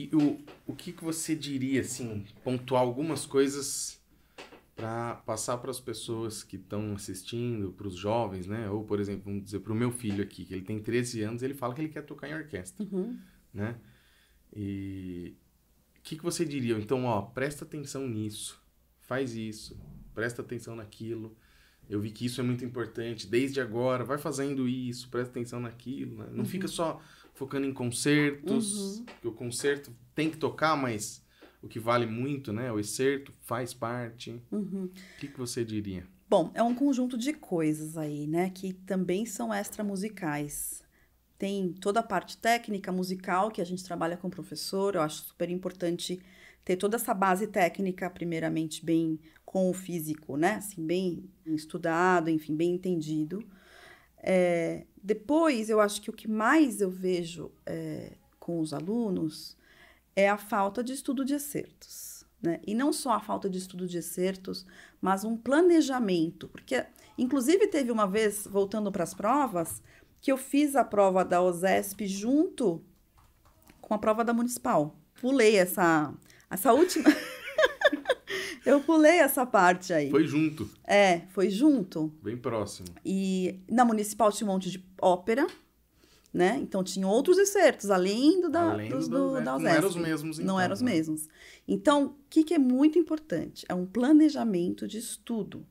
E o, o que, que você diria, assim, pontuar algumas coisas para passar para as pessoas que estão assistindo, para os jovens, né? Ou, por exemplo, vamos dizer, para o meu filho aqui, que ele tem 13 anos, ele fala que ele quer tocar em orquestra, uhum. né? E o que, que você diria? Então, ó, presta atenção nisso, faz isso, presta atenção naquilo. Eu vi que isso é muito importante, desde agora, vai fazendo isso, presta atenção naquilo. Né? Não uhum. fica só focando em concertos, uhum. que o concerto tem que tocar, mas o que vale muito, né? O excerto faz parte. Uhum. O que, que você diria? Bom, é um conjunto de coisas aí, né? Que também são extra musicais. Tem toda a parte técnica, musical, que a gente trabalha com o professor. Eu acho super importante ter toda essa base técnica, primeiramente, bem com o físico, né? Assim, bem estudado, enfim, bem entendido. É, depois, eu acho que o que mais eu vejo é, com os alunos é a falta de estudo de acertos. Né? E não só a falta de estudo de acertos, mas um planejamento. Porque, inclusive, teve uma vez, voltando para as provas, que eu fiz a prova da OSESP junto com a prova da Municipal. Pulei essa, essa última. Eu pulei essa parte aí. Foi junto. É, foi junto. Bem próximo. E na Municipal tinha um monte de ópera, né? Então tinha outros excertos, além do da, além dos, do, do, da Não eram os mesmos, então, Não eram os né? mesmos. Então, o que, que é muito importante? É um planejamento de estudo.